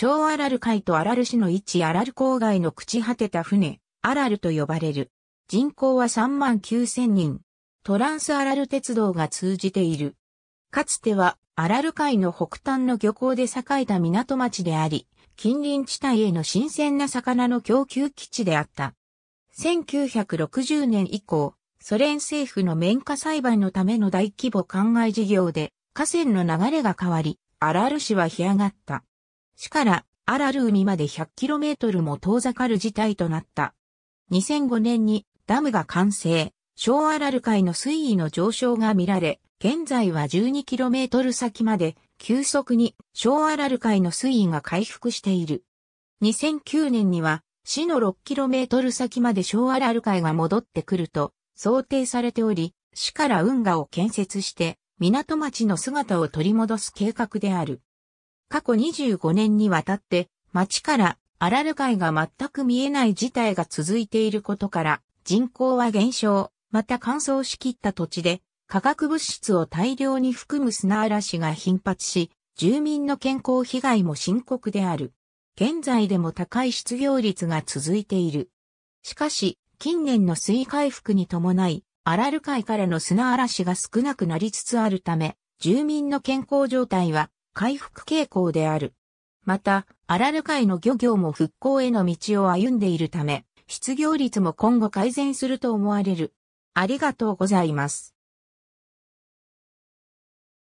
小アラル海とアラル市の位置アラル郊外の朽ち果てた船、アラルと呼ばれる。人口は3万9000人。トランスアラル鉄道が通じている。かつては、アラル海の北端の漁港で栄えた港町であり、近隣地帯への新鮮な魚の供給基地であった。1960年以降、ソ連政府の綿花栽培のための大規模灌漑事業で、河川の流れが変わり、アラル市は干上がった。市からアラル海まで 100km も遠ざかる事態となった。2005年にダムが完成、小アラル海の水位の上昇が見られ、現在は 12km 先まで急速に小アラル海の水位が回復している。2009年には市の 6km 先まで小アラル海が戻ってくると想定されており、市から運河を建設して港町の姿を取り戻す計画である。過去25年にわたって町からアラル海が全く見えない事態が続いていることから人口は減少、また乾燥しきった土地で化学物質を大量に含む砂嵐が頻発し、住民の健康被害も深刻である。現在でも高い失業率が続いている。しかし、近年の水回復に伴い、アラル海からの砂嵐が少なくなりつつあるため、住民の健康状態は回復傾向である。また、アラル海の漁業も復興への道を歩んでいるため、失業率も今後改善すると思われる。ありがとうございます。